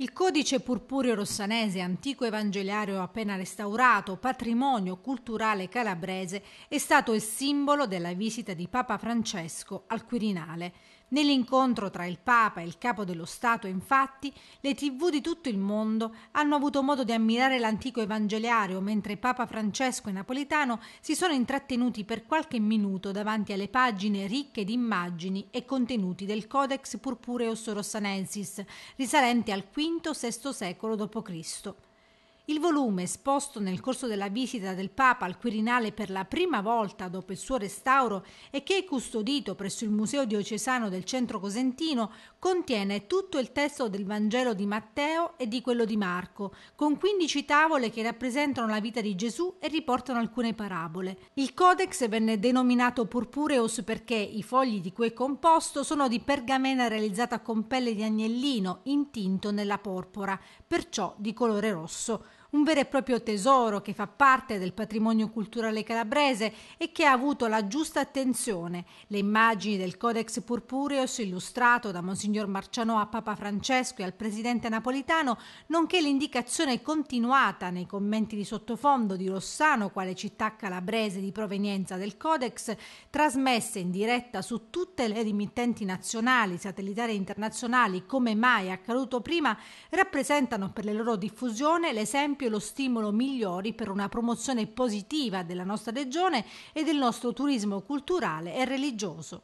Il codice purpureo rossanese, antico evangeliario appena restaurato, patrimonio culturale calabrese, è stato il simbolo della visita di Papa Francesco al Quirinale. Nell'incontro tra il Papa e il capo dello Stato, infatti, le tv di tutto il mondo hanno avuto modo di ammirare l'antico evangeliario mentre Papa Francesco e Napolitano si sono intrattenuti per qualche minuto davanti alle pagine ricche di immagini e contenuti del Codex Purpureus Rossanensis, risalente al V-VI secolo d.C. Il volume, esposto nel corso della visita del Papa al Quirinale per la prima volta dopo il suo restauro e che è custodito presso il Museo diocesano del centro cosentino, contiene tutto il testo del Vangelo di Matteo e di quello di Marco, con 15 tavole che rappresentano la vita di Gesù e riportano alcune parabole. Il codex venne denominato Purpureus perché i fogli di cui è composto sono di pergamena realizzata con pelle di agnellino intinto nella porpora, perciò di colore rosso un vero e proprio tesoro che fa parte del patrimonio culturale calabrese e che ha avuto la giusta attenzione. Le immagini del Codex Purpureus illustrato da Monsignor Marcianò a Papa Francesco e al presidente napolitano, nonché l'indicazione continuata nei commenti di sottofondo di Rossano quale città calabrese di provenienza del Codex, trasmesse in diretta su tutte le emittenti nazionali, satellitari e internazionali come mai accaduto prima, rappresentano per la loro diffusione l'esempio esempio lo stimolo migliori per una promozione positiva della nostra regione e del nostro turismo culturale e religioso.